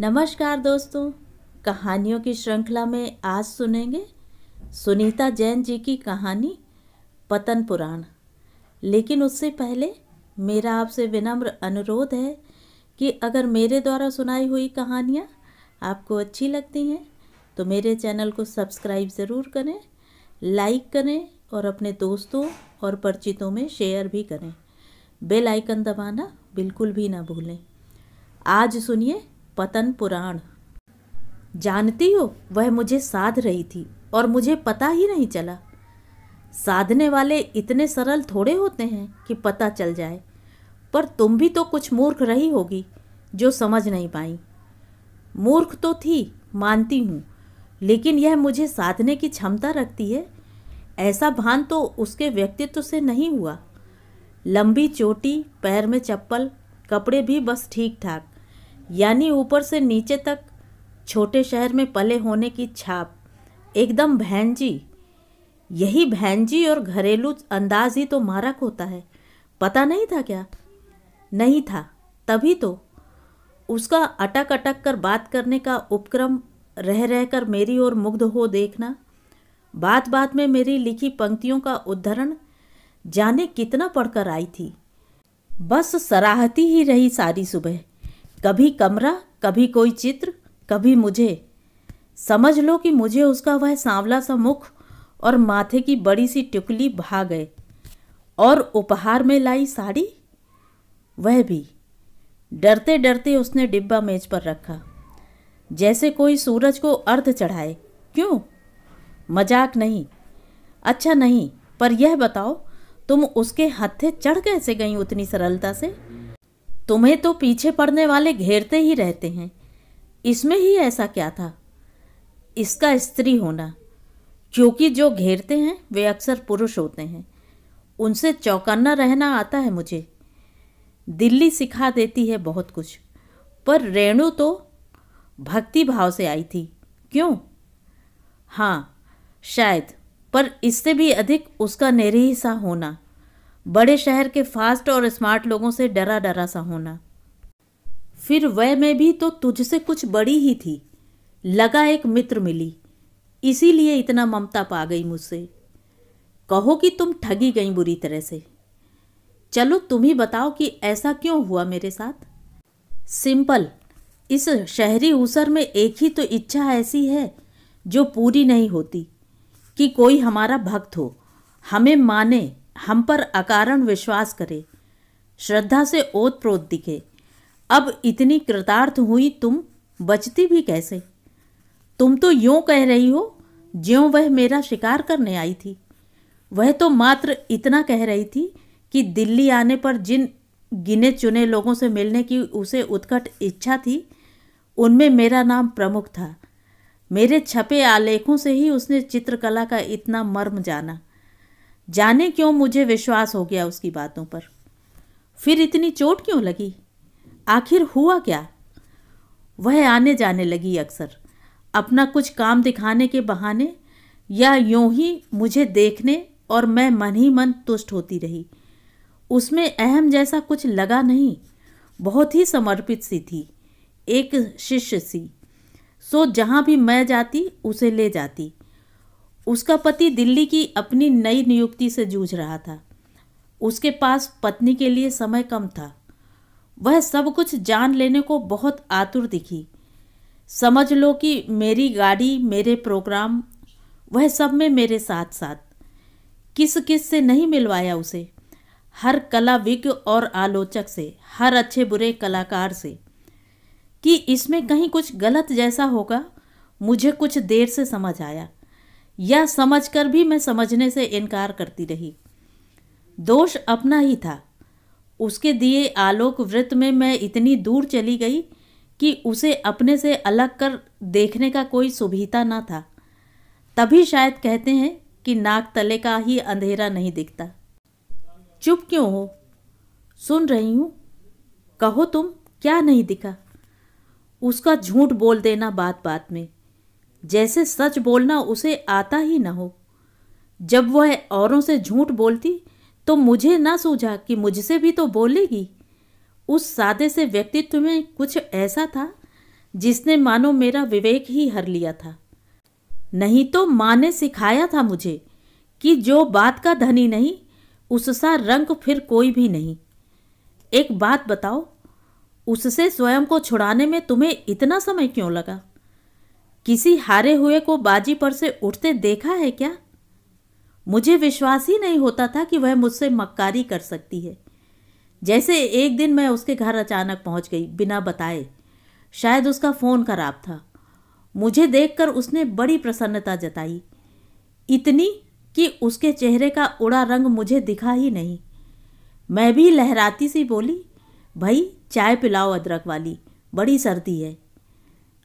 नमस्कार दोस्तों कहानियों की श्रृंखला में आज सुनेंगे सुनीता जैन जी की कहानी पतन पुराण लेकिन उससे पहले मेरा आपसे विनम्र अनुरोध है कि अगर मेरे द्वारा सुनाई हुई कहानियाँ आपको अच्छी लगती हैं तो मेरे चैनल को सब्सक्राइब ज़रूर करें लाइक करें और अपने दोस्तों और परिचितों में शेयर भी करें बेल आइकन दबाना बिल्कुल भी ना भूलें आज सुनिए पतन पुराण जानती हो वह मुझे साध रही थी और मुझे पता ही नहीं चला साधने वाले इतने सरल थोड़े होते हैं कि पता चल जाए पर तुम भी तो कुछ मूर्ख रही होगी जो समझ नहीं पाई मूर्ख तो थी मानती हूँ लेकिन यह मुझे साधने की क्षमता रखती है ऐसा भान तो उसके व्यक्तित्व से नहीं हुआ लंबी चोटी पैर में चप्पल कपड़े भी बस ठीक ठाक यानी ऊपर से नीचे तक छोटे शहर में पले होने की छाप एकदम भैंजी यही भैंजी और घरेलू अंदाज ही तो मारक होता है पता नहीं था क्या नहीं था तभी तो उसका अटक अटक कर बात करने का उपक्रम रह रह कर मेरी ओर मुग्ध हो देखना बात बात में मेरी लिखी पंक्तियों का उद्धरण जाने कितना पढ़कर आई थी बस सराहती ही रही सारी सुबह कभी कमरा कभी कोई चित्र कभी मुझे समझ लो कि मुझे उसका वह सांवला सा मुख और माथे की बड़ी सी टुकली भा गए और उपहार में लाई साड़ी वह भी डरते डरते उसने डिब्बा मेज पर रखा जैसे कोई सूरज को अर्ध चढ़ाए क्यों मजाक नहीं अच्छा नहीं पर यह बताओ तुम उसके हत्थे चढ़ कैसे गई उतनी सरलता से तुम्हें तो पीछे पड़ने वाले घेरते ही रहते हैं इसमें ही ऐसा क्या था इसका स्त्री होना क्योंकि जो घेरते हैं वे अक्सर पुरुष होते हैं उनसे चौकन्ना रहना आता है मुझे दिल्ली सिखा देती है बहुत कुछ पर रेणु तो भक्ति भाव से आई थी क्यों हाँ शायद पर इससे भी अधिक उसका निरीह होना बड़े शहर के फास्ट और स्मार्ट लोगों से डरा डरा सा होना फिर वह में भी तो तुझसे कुछ बड़ी ही थी लगा एक मित्र मिली इसीलिए इतना ममता पा गई मुझसे कहो कि तुम ठगी गई बुरी तरह से चलो तुम ही बताओ कि ऐसा क्यों हुआ मेरे साथ सिंपल इस शहरी ऊसर में एक ही तो इच्छा ऐसी है जो पूरी नहीं होती कि कोई हमारा भक्त हो हमें माने हम पर अकारण विश्वास करे श्रद्धा से ओत प्रोत दिखे अब इतनी कृतार्थ हुई तुम बचती भी कैसे तुम तो यूं कह रही हो ज्यों वह मेरा शिकार करने आई थी वह तो मात्र इतना कह रही थी कि दिल्ली आने पर जिन गिने चुने लोगों से मिलने की उसे उत्कट इच्छा थी उनमें मेरा नाम प्रमुख था मेरे छपे आलेखों से ही उसने चित्रकला का इतना मर्म जाना जाने क्यों मुझे विश्वास हो गया उसकी बातों पर फिर इतनी चोट क्यों लगी आखिर हुआ क्या वह आने जाने लगी अक्सर अपना कुछ काम दिखाने के बहाने या यूं ही मुझे देखने और मैं मन ही मन तुष्ट होती रही उसमें अहम जैसा कुछ लगा नहीं बहुत ही समर्पित सी थी एक शिष्य सी सो जहाँ भी मैं जाती उसे ले जाती उसका पति दिल्ली की अपनी नई नियुक्ति से जूझ रहा था उसके पास पत्नी के लिए समय कम था वह सब कुछ जान लेने को बहुत आतुर दिखी समझ लो कि मेरी गाड़ी मेरे प्रोग्राम वह सब में मेरे साथ साथ किस किस से नहीं मिलवाया उसे हर कला विज्ञ और आलोचक से हर अच्छे बुरे कलाकार से कि इसमें कहीं कुछ गलत जैसा होगा मुझे कुछ देर से समझ आया यह समझकर भी मैं समझने से इनकार करती रही दोष अपना ही था उसके दिए आलोक वृत्त में मैं इतनी दूर चली गई कि उसे अपने से अलग कर देखने का कोई सुभीता ना था तभी शायद कहते हैं कि नाक तले का ही अंधेरा नहीं दिखता चुप क्यों हो सुन रही हूँ कहो तुम क्या नहीं दिखा उसका झूठ बोल देना बात बात में जैसे सच बोलना उसे आता ही न हो जब वह औरों से झूठ बोलती तो मुझे ना सूझा कि मुझसे भी तो बोलेगी उस सादे से व्यक्तित्व में कुछ ऐसा था जिसने मानो मेरा विवेक ही हर लिया था नहीं तो माँ ने सिखाया था मुझे कि जो बात का धनी नहीं उससा रंग फिर कोई भी नहीं एक बात बताओ उससे स्वयं को छुड़ाने में तुम्हें इतना समय क्यों लगा किसी हारे हुए को बाजी पर से उठते देखा है क्या मुझे विश्वास ही नहीं होता था कि वह मुझसे मक्कारी कर सकती है जैसे एक दिन मैं उसके घर अचानक पहुंच गई बिना बताए शायद उसका फ़ोन खराब था मुझे देखकर उसने बड़ी प्रसन्नता जताई इतनी कि उसके चेहरे का उड़ा रंग मुझे दिखा ही नहीं मैं भी लहराती सी बोली भाई चाय पिलाओ अदरक वाली बड़ी सर्दी है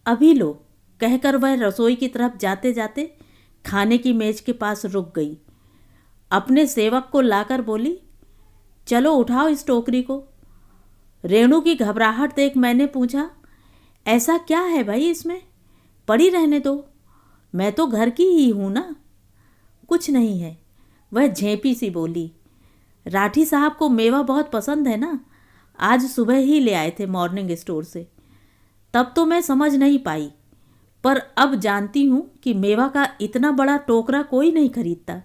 अभी लो कहकर वह रसोई की तरफ जाते जाते खाने की मेज के पास रुक गई अपने सेवक को लाकर बोली चलो उठाओ इस टोकरी को रेणु की घबराहट देख मैंने पूछा ऐसा क्या है भाई इसमें पड़ी रहने दो मैं तो घर की ही हूँ ना कुछ नहीं है वह झेपी सी बोली राठी साहब को मेवा बहुत पसंद है ना आज सुबह ही ले आए थे मॉर्निंग स्टोर से तब तो मैं समझ नहीं पाई पर अब जानती हूँ कि मेवा का इतना बड़ा टोकरा कोई नहीं खरीदता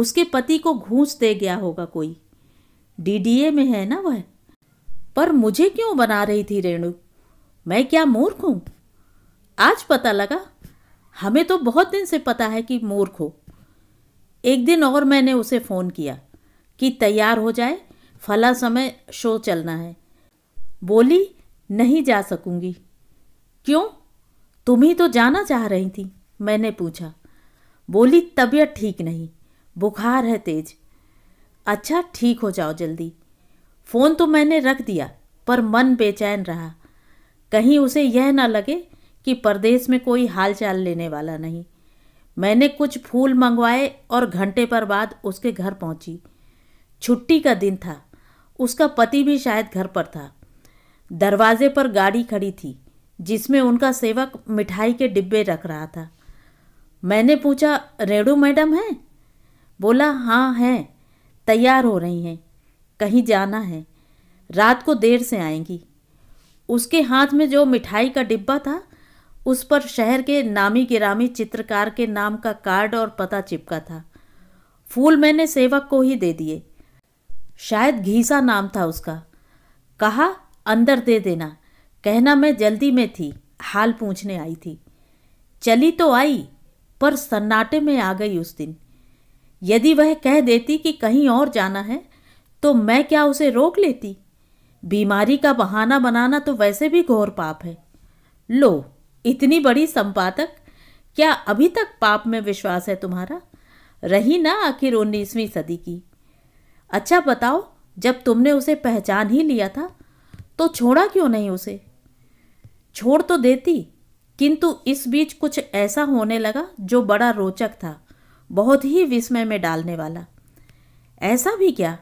उसके पति को घूस दे गया होगा कोई डीडीए में है ना वह पर मुझे क्यों बना रही थी रेणु मैं क्या मूर्ख हूँ आज पता लगा हमें तो बहुत दिन से पता है कि मूर्ख हो एक दिन और मैंने उसे फ़ोन किया कि तैयार हो जाए फला समय शो चलना है बोली नहीं जा सकूंगी क्यों तुम ही तो जाना चाह रही थी मैंने पूछा बोली तबीयत ठीक नहीं बुखार है तेज अच्छा ठीक हो जाओ जल्दी फ़ोन तो मैंने रख दिया पर मन बेचैन रहा कहीं उसे यह ना लगे कि परदेश में कोई हालचाल लेने वाला नहीं मैंने कुछ फूल मंगवाए और घंटे पर बाद उसके घर पहुंची छुट्टी का दिन था उसका पति भी शायद घर पर था दरवाजे पर गाड़ी खड़ी थी जिसमें उनका सेवक मिठाई के डिब्बे रख रहा था मैंने पूछा रेणु मैडम हैं बोला हाँ हैं तैयार हो रही हैं कहीं जाना है रात को देर से आएंगी उसके हाथ में जो मिठाई का डिब्बा था उस पर शहर के नामी गिरामी चित्रकार के नाम का कार्ड और पता चिपका था फूल मैंने सेवक को ही दे दिए शायद घीसा नाम था उसका कहा अंदर दे देना कहना मैं जल्दी में थी हाल पूछने आई थी चली तो आई पर सन्नाटे में आ गई उस दिन यदि वह कह देती कि कहीं और जाना है तो मैं क्या उसे रोक लेती बीमारी का बहाना बनाना तो वैसे भी घोर पाप है लो इतनी बड़ी संपादक क्या अभी तक पाप में विश्वास है तुम्हारा रही ना आखिर उन्नीसवीं सदी की अच्छा बताओ जब तुमने उसे पहचान ही लिया था तो छोड़ा क्यों नहीं उसे छोड़ तो देती किंतु इस बीच कुछ ऐसा होने लगा जो बड़ा रोचक था बहुत ही विस्मय में डालने वाला ऐसा भी क्या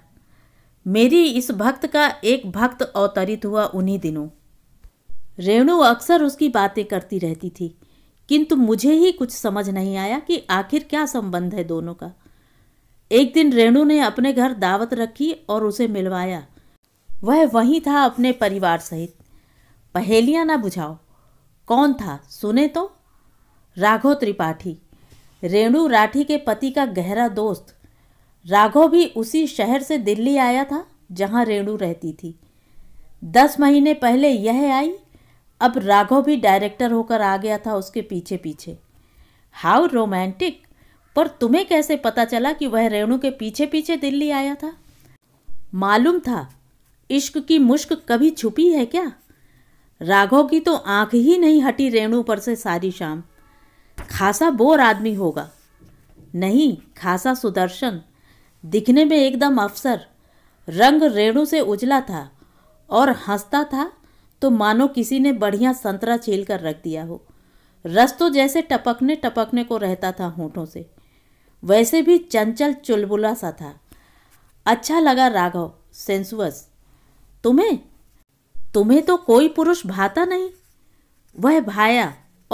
मेरी इस भक्त का एक भक्त अवतरित हुआ उन्हीं दिनों रेणु अक्सर उसकी बातें करती रहती थी किंतु मुझे ही कुछ समझ नहीं आया कि आखिर क्या संबंध है दोनों का एक दिन रेणु ने अपने घर दावत रखी और उसे मिलवाया वह वहीं था अपने परिवार सहित पहेलियाँ ना बुझाओ कौन था सुने तो राघव त्रिपाठी रेणु राठी के पति का गहरा दोस्त राघव भी उसी शहर से दिल्ली आया था जहाँ रेणु रहती थी दस महीने पहले यह आई अब राघव भी डायरेक्टर होकर आ गया था उसके पीछे पीछे हाउ रोमांटिक पर तुम्हें कैसे पता चला कि वह रेणु के पीछे पीछे दिल्ली आया था मालूम था इश्क की मुश्क कभी छुपी है क्या राघव की तो आंख ही नहीं हटी रेणु पर से सारी शाम खासा बोर आदमी होगा नहीं खासा सुदर्शन दिखने में एकदम अफसर रंग रेणु से उजला था और हंसता था तो मानो किसी ने बढ़िया संतरा छील कर रख दिया हो रस तो जैसे टपकने टपकने को रहता था होठों से वैसे भी चंचल चुलबुला सा था अच्छा लगा राघव सेंसुअस तुम्हें तुम्हें तो कोई पुरुष भाता नहीं वह भाया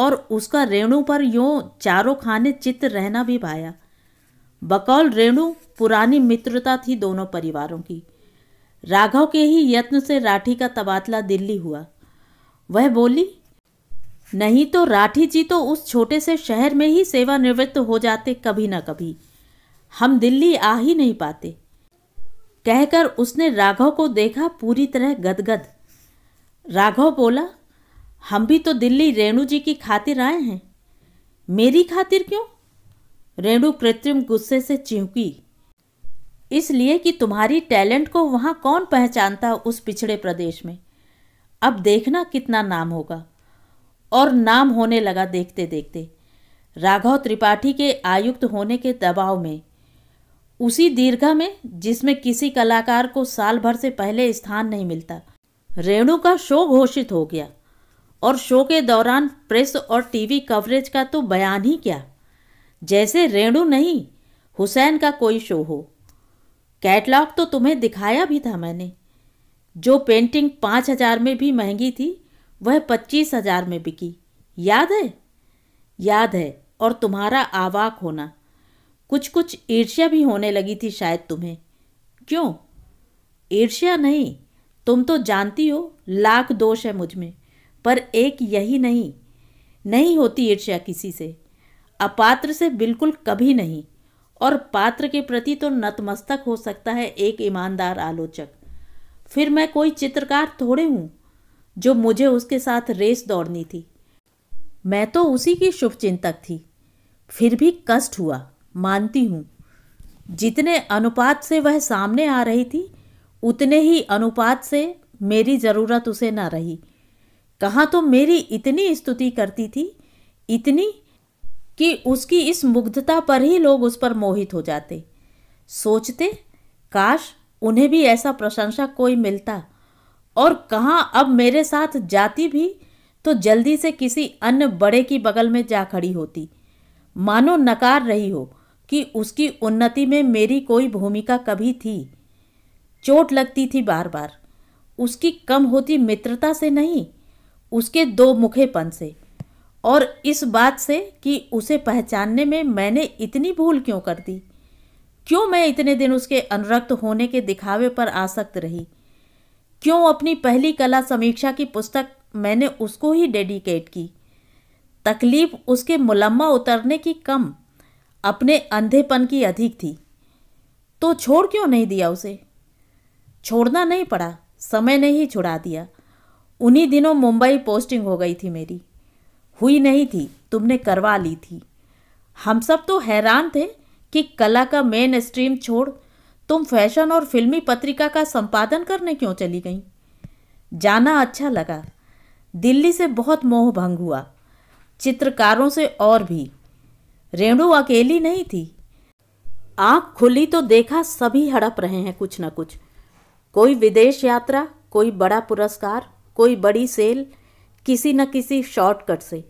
और उसका रेणु पर यों चारों खाने चित्त रहना भी भाया बकौल रेणु पुरानी मित्रता थी दोनों परिवारों की राघव के ही यत्न से राठी का तबादला दिल्ली हुआ वह बोली नहीं तो राठी जी तो उस छोटे से शहर में ही सेवानिवृत्त हो जाते कभी ना कभी हम दिल्ली आ ही नहीं पाते कहकर उसने राघव को देखा पूरी तरह गदगद राघव बोला हम भी तो दिल्ली रेणु जी की खातिर आए हैं मेरी खातिर क्यों रेणु कृत्रिम गुस्से से चिंकी इसलिए कि तुम्हारी टैलेंट को वहाँ कौन पहचानता उस पिछड़े प्रदेश में अब देखना कितना नाम होगा और नाम होने लगा देखते देखते राघव त्रिपाठी के आयुक्त होने के दबाव में उसी दीर्घा में जिसमें किसी कलाकार को साल भर से पहले स्थान नहीं मिलता रेणु का शो घोषित हो गया और शो के दौरान प्रेस और टीवी कवरेज का तो बयान ही क्या जैसे रेणु नहीं हुसैन का कोई शो हो कैटलॉग तो तुम्हें दिखाया भी था मैंने जो पेंटिंग पाँच हजार में भी महंगी थी वह पच्चीस हजार में बिकी याद है याद है और तुम्हारा आवाक होना कुछ कुछ ईर्ष्या भी होने लगी थी शायद तुम्हें क्यों ईर्ष्या नहीं तुम तो जानती हो लाख दोष है मुझ में पर एक यही नहीं नहीं होती ईर्ष्या किसी से अपात्र से बिल्कुल कभी नहीं और पात्र के प्रति तो नतमस्तक हो सकता है एक ईमानदार आलोचक फिर मैं कोई चित्रकार थोड़े हूँ जो मुझे उसके साथ रेस दौड़नी थी मैं तो उसी की शुभचिंतक थी फिर भी कष्ट हुआ मानती हूँ जितने अनुपात से वह सामने आ रही थी उतने ही अनुपात से मेरी ज़रूरत उसे ना रही कहाँ तो मेरी इतनी स्तुति करती थी इतनी कि उसकी इस मुग्धता पर ही लोग उस पर मोहित हो जाते सोचते काश उन्हें भी ऐसा प्रशंसा कोई मिलता और कहाँ अब मेरे साथ जाती भी तो जल्दी से किसी अन्य बड़े की बगल में जा खड़ी होती मानो नकार रही हो कि उसकी उन्नति में मेरी कोई भूमिका कभी थी चोट लगती थी बार बार उसकी कम होती मित्रता से नहीं उसके दो मुखेपन से और इस बात से कि उसे पहचानने में मैंने इतनी भूल क्यों कर दी क्यों मैं इतने दिन उसके अनुरक्त होने के दिखावे पर आसक्त रही क्यों अपनी पहली कला समीक्षा की पुस्तक मैंने उसको ही डेडिकेट की तकलीफ उसके मुलम्मा उतरने की कम अपने अंधेपन की अधिक थी तो छोड़ क्यों नहीं दिया उसे छोड़ना नहीं पड़ा समय ने ही छुड़ा दिया उन्हीं दिनों मुंबई पोस्टिंग हो गई थी मेरी हुई नहीं थी तुमने करवा ली थी हम सब तो हैरान थे कि कला का मेन स्ट्रीम छोड़ तुम फैशन और फिल्मी पत्रिका का संपादन करने क्यों चली गई जाना अच्छा लगा दिल्ली से बहुत मोह भंग हुआ चित्रकारों से और भी रेणु अकेली नहीं थी आँख खुली तो देखा सभी हड़प रहे हैं कुछ ना कुछ कोई विदेश यात्रा कोई बड़ा पुरस्कार कोई बड़ी सेल किसी न किसी शॉर्टकट से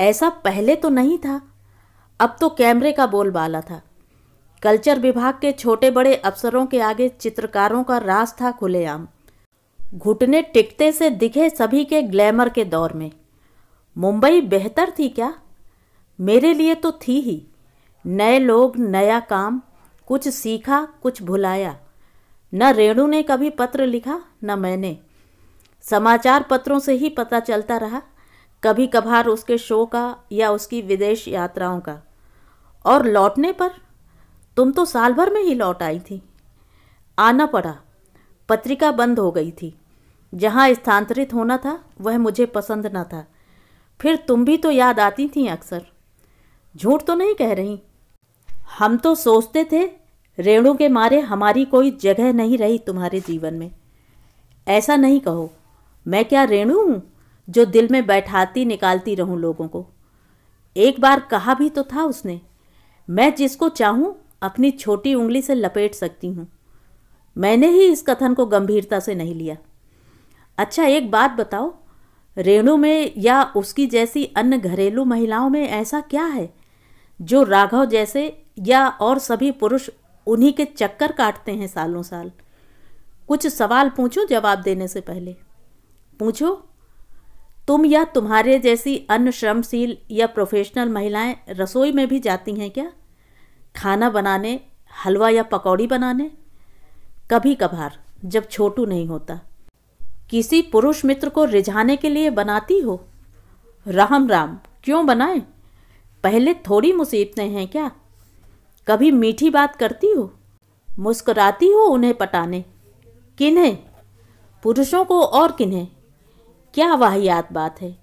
ऐसा पहले तो नहीं था अब तो कैमरे का बोलबाला था कल्चर विभाग के छोटे बड़े अफसरों के आगे चित्रकारों का रास था खुलेआम घुटने टिकते से दिखे सभी के ग्लैमर के दौर में मुंबई बेहतर थी क्या मेरे लिए तो थी ही नए लोग नया काम कुछ सीखा कुछ भुलाया न रेणु ने कभी पत्र लिखा न मैंने समाचार पत्रों से ही पता चलता रहा कभी कभार उसके शो का या उसकी विदेश यात्राओं का और लौटने पर तुम तो साल भर में ही लौट आई थी आना पड़ा पत्रिका बंद हो गई थी जहाँ स्थानांतरित होना था वह मुझे पसंद न था फिर तुम भी तो याद आती थी अक्सर झूठ तो नहीं कह रही हम तो सोचते थे रेणु के मारे हमारी कोई जगह नहीं रही तुम्हारे जीवन में ऐसा नहीं कहो मैं क्या रेणु हूँ जो दिल में बैठाती निकालती रहूँ लोगों को एक बार कहा भी तो था उसने मैं जिसको चाहूँ अपनी छोटी उंगली से लपेट सकती हूँ मैंने ही इस कथन को गंभीरता से नहीं लिया अच्छा एक बात बताओ रेणु में या उसकी जैसी अन्य घरेलू महिलाओं में ऐसा क्या है जो राघव जैसे या और सभी पुरुष उन्हीं के चक्कर काटते हैं सालों साल कुछ सवाल पूछो जवाब देने से पहले पूछो तुम या तुम्हारे जैसी अन्य श्रमशील या प्रोफेशनल महिलाएं रसोई में भी जाती हैं क्या खाना बनाने हलवा या पकौड़ी बनाने कभी कभार जब छोटू नहीं होता किसी पुरुष मित्र को रिझाने के लिए बनाती हो राम राम क्यों बनाएं पहले थोड़ी मुसीबतें हैं क्या कभी मीठी बात करती हो मुस्कुराती हो उन्हें पटाने किन्हें पुरुषों को और किन्हें क्या वाहियात बात है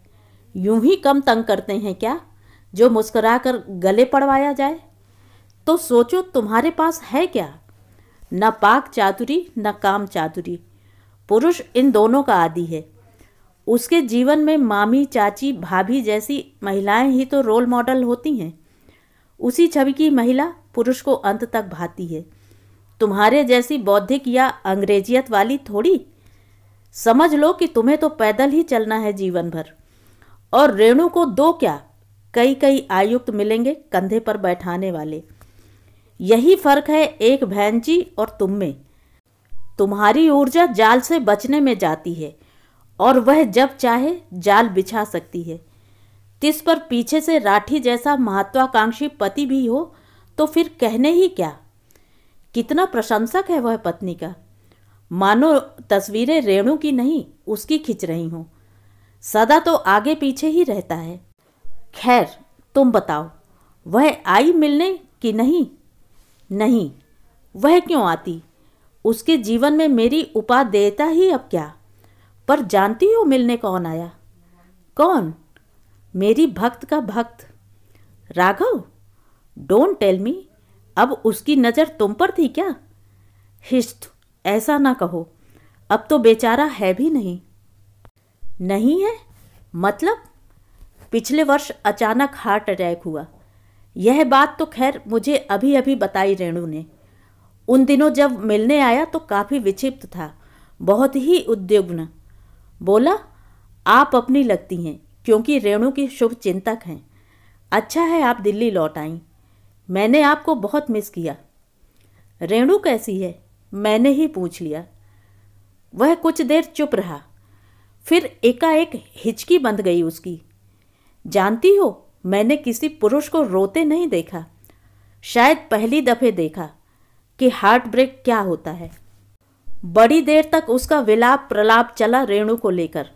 यूं ही कम तंग करते हैं क्या जो मुस्करा कर गले पड़वाया जाए तो सोचो तुम्हारे पास है क्या न पाक चातुरी न काम चातुरी पुरुष इन दोनों का आदि है उसके जीवन में मामी चाची भाभी जैसी महिलाएं ही तो रोल मॉडल होती हैं उसी छवि की महिला पुरुष को अंत तक भाती है तुम्हारे जैसी बौद्धिक या अंग्रेजियत वाली थोड़ी समझ लो कि तुम्हें तो पैदल ही चलना है जीवन भर और रेणु को दो क्या कई कई आयुक्त मिलेंगे कंधे पर बैठाने वाले यही फर्क है एक भैंजी और तुम में तुम्हारी ऊर्जा जाल से बचने में जाती है और वह जब चाहे जाल बिछा सकती है तिस पर पीछे से राठी जैसा महत्वाकांक्षी पति भी हो तो फिर कहने ही क्या कितना प्रशंसक है वह पत्नी का मानो तस्वीरें रेणु की नहीं उसकी खिंच रही हूं सदा तो आगे पीछे ही रहता है खैर तुम बताओ वह आई मिलने कि नहीं नहीं वह क्यों आती उसके जीवन में मेरी उपादेयता ही अब क्या पर जानती हो मिलने कौन आया कौन मेरी भक्त का भक्त राघव डोंट टेल मी अब उसकी नज़र तुम पर थी क्या हिस्त ऐसा ना कहो अब तो बेचारा है भी नहीं नहीं है मतलब पिछले वर्ष अचानक हार्ट अटैक हुआ यह बात तो खैर मुझे अभी अभी बताई रेणु ने उन दिनों जब मिलने आया तो काफ़ी विक्षिप्त था बहुत ही उद्युग्न बोला आप अपनी लगती हैं क्योंकि रेणु की शुभ चिंतक हैं अच्छा है आप दिल्ली लौट आईं मैंने आपको बहुत मिस किया रेणु कैसी है मैंने ही पूछ लिया वह कुछ देर चुप रहा फिर एकाएक हिचकी बंध गई उसकी जानती हो मैंने किसी पुरुष को रोते नहीं देखा शायद पहली दफे देखा कि हार्ट ब्रेक क्या होता है बड़ी देर तक उसका विलाप प्रलाप चला रेणु को लेकर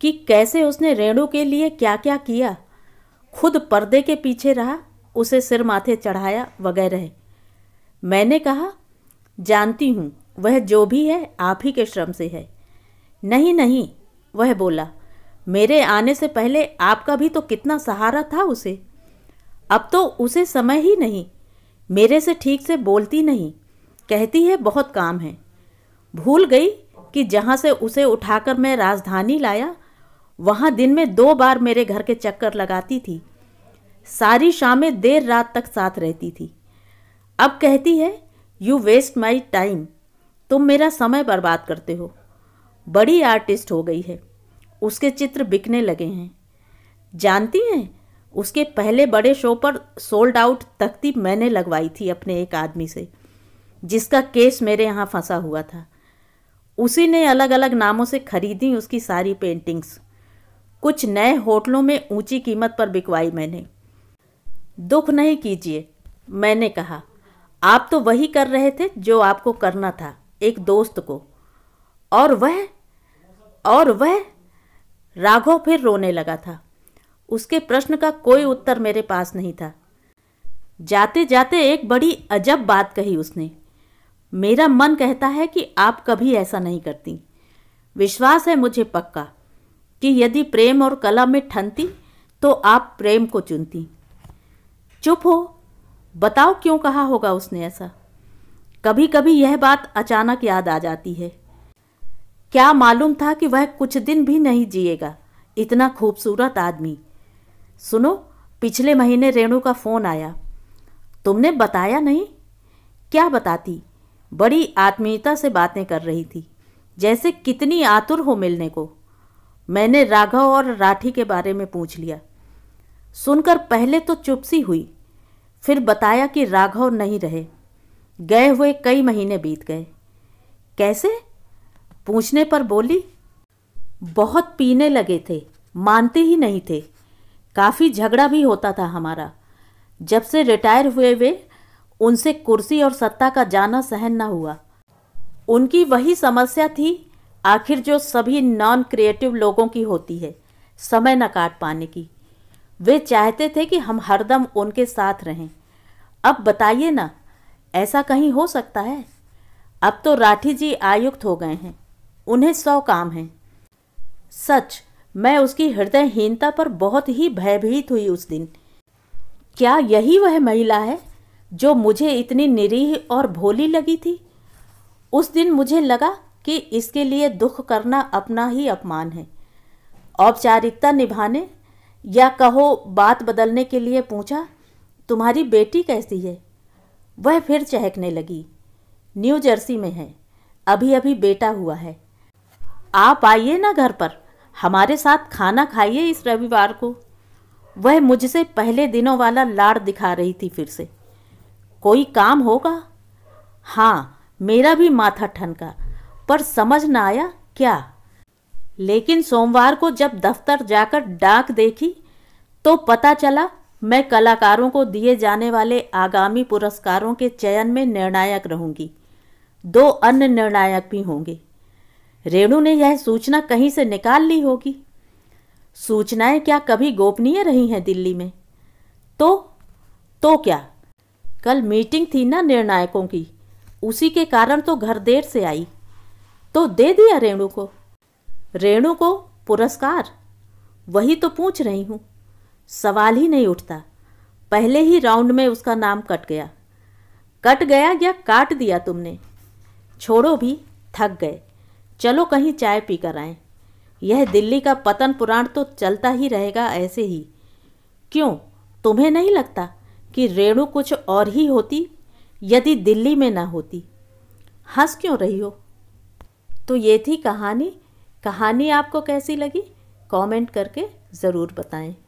कि कैसे उसने रेणु के लिए क्या क्या किया खुद पर्दे के पीछे रहा उसे सिर माथे चढ़ाया वगैरह मैंने कहा जानती हूँ वह जो भी है आप ही के श्रम से है नहीं नहीं वह बोला मेरे आने से पहले आपका भी तो कितना सहारा था उसे अब तो उसे समय ही नहीं मेरे से ठीक से बोलती नहीं कहती है बहुत काम है भूल गई कि जहाँ से उसे उठाकर मैं राजधानी लाया वहाँ दिन में दो बार मेरे घर के चक्कर लगाती थी सारी शामें देर रात तक साथ रहती थी अब कहती है यू वेस्ट माई टाइम तुम मेरा समय बर्बाद करते हो बड़ी आर्टिस्ट हो गई है उसके चित्र बिकने लगे हैं जानती हैं उसके पहले बड़े शो पर सोल्ड आउट तख्ती मैंने लगवाई थी अपने एक आदमी से जिसका केस मेरे यहाँ फंसा हुआ था उसी ने अलग अलग नामों से खरीदी उसकी सारी पेंटिंग्स कुछ नए होटलों में ऊंची कीमत पर बिकवाई मैंने दुख नहीं कीजिए मैंने कहा आप तो वही कर रहे थे जो आपको करना था एक दोस्त को और वह और वह राघव फिर रोने लगा था उसके प्रश्न का कोई उत्तर मेरे पास नहीं था जाते जाते एक बड़ी अजब बात कही उसने मेरा मन कहता है कि आप कभी ऐसा नहीं करती विश्वास है मुझे पक्का कि यदि प्रेम और कला में ठनती तो आप प्रेम को चुनती चुप हो बताओ क्यों कहा होगा उसने ऐसा कभी कभी यह बात अचानक याद आ जाती है क्या मालूम था कि वह कुछ दिन भी नहीं जिएगा इतना खूबसूरत आदमी सुनो पिछले महीने रेणु का फ़ोन आया तुमने बताया नहीं क्या बताती बड़ी आत्मीयता से बातें कर रही थी जैसे कितनी आतुर हो मिलने को मैंने राघव और राठी के बारे में पूछ लिया सुनकर पहले तो चुपसी हुई फिर बताया कि राघव नहीं रहे गए हुए कई महीने बीत गए कैसे पूछने पर बोली बहुत पीने लगे थे मानते ही नहीं थे काफ़ी झगड़ा भी होता था हमारा जब से रिटायर हुए वे उनसे कुर्सी और सत्ता का जाना सहन ना हुआ उनकी वही समस्या थी आखिर जो सभी नॉन क्रिएटिव लोगों की होती है समय न काट पाने की वे चाहते थे कि हम हरदम उनके साथ रहें अब बताइए ना ऐसा कहीं हो सकता है अब तो राठी जी आयुक्त हो गए हैं उन्हें सौ काम हैं सच मैं उसकी हृदयहीनता पर बहुत ही भयभीत हुई उस दिन क्या यही वह महिला है जो मुझे इतनी निरीह और भोली लगी थी उस दिन मुझे लगा कि इसके लिए दुख करना अपना ही अपमान है औपचारिकता निभाने या कहो बात बदलने के लिए पूछा तुम्हारी बेटी कैसी है वह फिर चहकने लगी न्यू जर्सी में है अभी अभी बेटा हुआ है आप आइए ना घर पर हमारे साथ खाना खाइए इस रविवार को वह मुझसे पहले दिनों वाला लाड़ दिखा रही थी फिर से कोई काम होगा हाँ मेरा भी माथा ठनका पर समझ ना आया क्या लेकिन सोमवार को जब दफ्तर जाकर डाक देखी तो पता चला मैं कलाकारों को दिए जाने वाले आगामी पुरस्कारों के चयन में निर्णायक रहूंगी दो अन्य निर्णायक भी होंगे रेणु ने यह सूचना कहीं से निकाल ली होगी सूचनाएं क्या कभी गोपनीय रही हैं दिल्ली में तो तो क्या कल मीटिंग थी ना निर्णायकों की उसी के कारण तो घर देर से आई तो दे दिया रेणु को रेणु को पुरस्कार वही तो पूछ रही हूँ सवाल ही नहीं उठता पहले ही राउंड में उसका नाम कट गया कट गया या काट दिया तुमने छोड़ो भी थक गए चलो कहीं चाय पी कर आए यह दिल्ली का पतन पुराण तो चलता ही रहेगा ऐसे ही क्यों तुम्हें नहीं लगता कि रेणु कुछ और ही होती यदि दिल्ली में ना होती हंस क्यों रही हो तो ये थी कहानी कहानी आपको कैसी लगी कमेंट करके ज़रूर बताएं